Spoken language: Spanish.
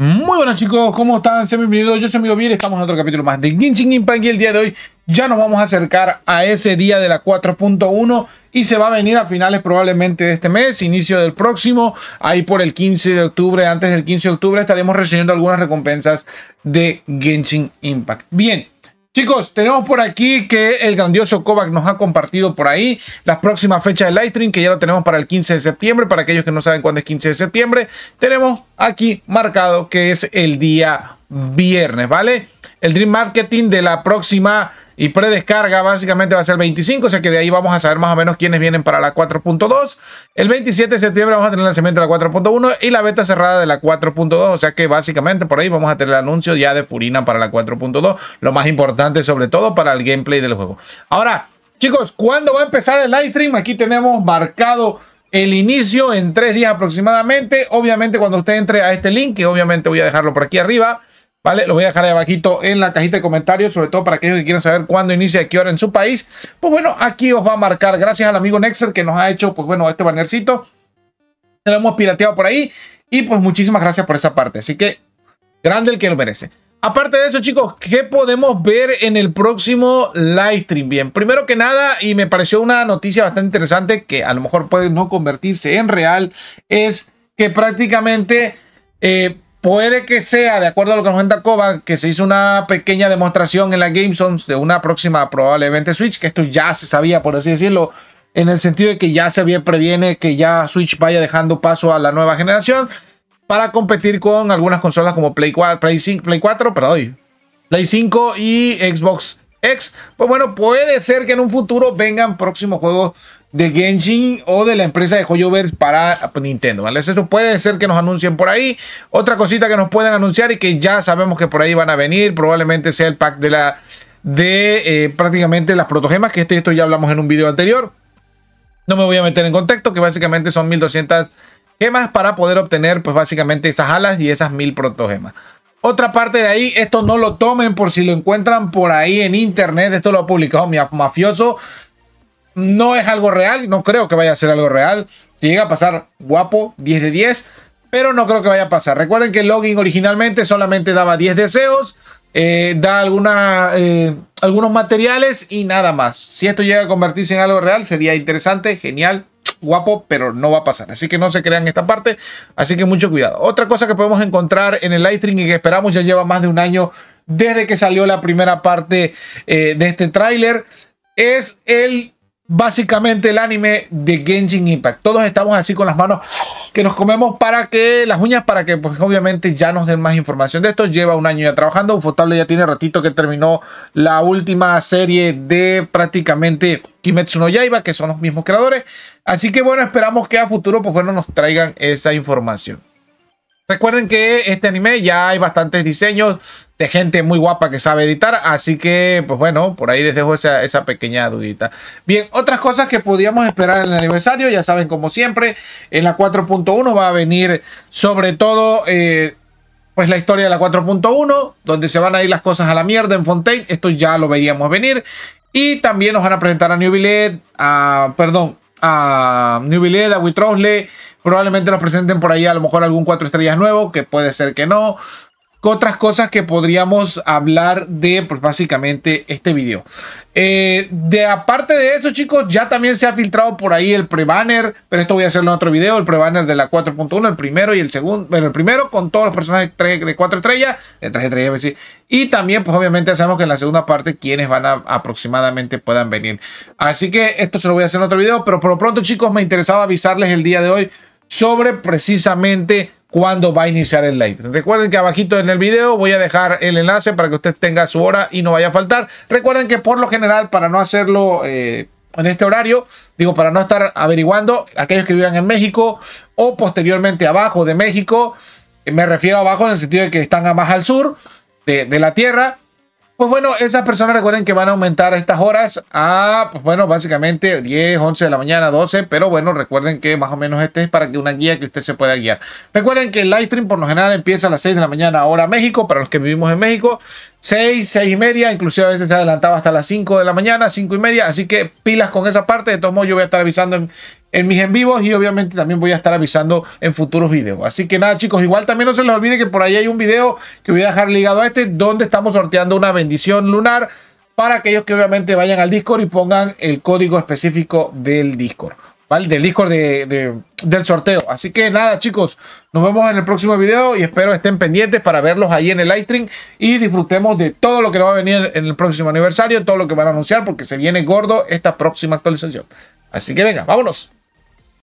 Muy buenas chicos, ¿cómo están? Sean bienvenidos, yo soy Amigo Bier, estamos en otro capítulo más de Genshin Impact y el día de hoy ya nos vamos a acercar a ese día de la 4.1 y se va a venir a finales probablemente de este mes, inicio del próximo, ahí por el 15 de octubre, antes del 15 de octubre estaremos recibiendo algunas recompensas de Genshin Impact. Bien, Chicos, tenemos por aquí que el grandioso Kovac nos ha compartido por ahí las próximas fechas de Lightning, que ya lo tenemos para el 15 de septiembre. Para aquellos que no saben cuándo es 15 de septiembre, tenemos aquí marcado que es el día viernes, ¿vale? El Dream Marketing de la próxima y predescarga básicamente va a ser el 25, o sea que de ahí vamos a saber más o menos quiénes vienen para la 4.2. El 27 de septiembre vamos a tener el lanzamiento de la 4.1 y la beta cerrada de la 4.2, o sea que básicamente por ahí vamos a tener el anuncio ya de Furina para la 4.2, lo más importante sobre todo para el gameplay del juego. Ahora, chicos, ¿cuándo va a empezar el live stream? Aquí tenemos marcado el inicio en tres días aproximadamente. Obviamente cuando usted entre a este link, que obviamente voy a dejarlo por aquí arriba, ¿Vale? Lo voy a dejar ahí abajito en la cajita de comentarios, sobre todo para aquellos que quieran saber cuándo inicia y qué hora en su país. Pues bueno, aquí os va a marcar. Gracias al amigo Nexer que nos ha hecho, pues bueno, este bannercito. Lo hemos pirateado por ahí. Y pues muchísimas gracias por esa parte. Así que, grande el que lo merece. Aparte de eso, chicos, ¿qué podemos ver en el próximo live stream? Bien, primero que nada, y me pareció una noticia bastante interesante que a lo mejor puede no convertirse en real, es que prácticamente... Eh, Puede que sea, de acuerdo a lo que nos cuenta Kovac, que se hizo una pequeña demostración en la GameSons de una próxima probablemente Switch, que esto ya se sabía, por así decirlo, en el sentido de que ya se bien previene que ya Switch vaya dejando paso a la nueva generación para competir con algunas consolas como Play 4, Play 5, Play 4, perdón, Play 5 y Xbox pues bueno, puede ser que en un futuro vengan próximos juegos de Genshin o de la empresa de Joyoverse para pues, Nintendo, ¿vale? Eso puede ser que nos anuncien por ahí. Otra cosita que nos pueden anunciar y que ya sabemos que por ahí van a venir, probablemente sea el pack de la de eh, prácticamente las protogemas, que este, esto ya hablamos en un video anterior. No me voy a meter en contexto, que básicamente son 1200 gemas para poder obtener pues básicamente esas alas y esas 1000 protogemas. Otra parte de ahí, esto no lo tomen por si lo encuentran por ahí en internet. Esto lo ha publicado mi mafioso. No es algo real, no creo que vaya a ser algo real. Si llega a pasar, guapo, 10 de 10. Pero no creo que vaya a pasar. Recuerden que el login originalmente solamente daba 10 deseos. Eh, da eh, algunos materiales y nada más. Si esto llega a convertirse en algo real, sería interesante, genial, guapo, pero no va a pasar. Así que no se crean esta parte, así que mucho cuidado. Otra cosa que podemos encontrar en el Lightning y que esperamos ya lleva más de un año desde que salió la primera parte eh, de este tráiler es el básicamente el anime de Genshin Impact. Todos estamos así con las manos que nos comemos para que las uñas, para que pues obviamente ya nos den más información de esto. Lleva un año ya trabajando. Ufotable ya tiene ratito que terminó la última serie de prácticamente Kimetsu no Yaiba, que son los mismos creadores. Así que bueno, esperamos que a futuro pues bueno nos traigan esa información. Recuerden que este anime ya hay bastantes diseños de gente muy guapa que sabe editar. Así que, pues bueno, por ahí les dejo esa, pequeña dudita. Bien, otras cosas que podíamos esperar en el aniversario, ya saben, como siempre, en la 4.1 va a venir sobre todo... Eh, pues la historia de la 4.1, donde se van a ir las cosas a la mierda en Fontaine, esto ya lo veíamos venir. Y también nos van a presentar a New Billet, a, perdón, a New Billet, a Witrosle. Probablemente nos presenten por ahí a lo mejor algún 4 estrellas nuevo, que puede ser que no otras cosas que podríamos hablar de pues básicamente este video. Eh, de aparte de eso, chicos, ya también se ha filtrado por ahí el pre-banner, pero esto voy a hacerlo en otro video, el pre-banner de la 4.1, el primero y el segundo, pero el primero con todos los personajes de 4 estrellas, de 3 estrellas, y también pues obviamente sabemos que en la segunda parte quienes van a aproximadamente puedan venir. Así que esto se lo voy a hacer en otro video, pero por lo pronto, chicos, me interesaba avisarles el día de hoy sobre precisamente cuándo va a iniciar el live Recuerden que abajito en el video voy a dejar el enlace para que usted tenga su hora y no vaya a faltar. Recuerden que por lo general, para no hacerlo eh, en este horario, digo, para no estar averiguando, aquellos que vivan en México o posteriormente abajo de México, me refiero abajo en el sentido de que están más al sur de la Tierra, pues bueno, esas personas recuerden que van a aumentar estas horas a, pues bueno, básicamente 10, 11 de la mañana, 12, pero bueno, recuerden que más o menos este es para que una guía que usted se pueda guiar. Recuerden que el live stream por lo general empieza a las 6 de la mañana, ahora México, para los que vivimos en México, 6, 6 y media, inclusive a veces se adelantaba hasta las 5 de la mañana, 5 y media, así que pilas con esa parte, de todos modos yo voy a estar avisando en, en mis en vivos y obviamente también voy a estar avisando en futuros videos. Así que nada chicos, igual también no se les olvide que por ahí hay un video que voy a dejar ligado a este donde estamos sorteando una bendición lunar para aquellos que obviamente vayan al Discord y pongan el código específico del Discord. ¿Vale? Del Discord del sorteo. Así que nada, chicos. Nos vemos en el próximo video y espero estén pendientes para verlos ahí en el Stream. y disfrutemos de todo lo que nos va a venir en el próximo aniversario, todo lo que van a anunciar porque se viene gordo esta próxima actualización. Así que venga, vámonos.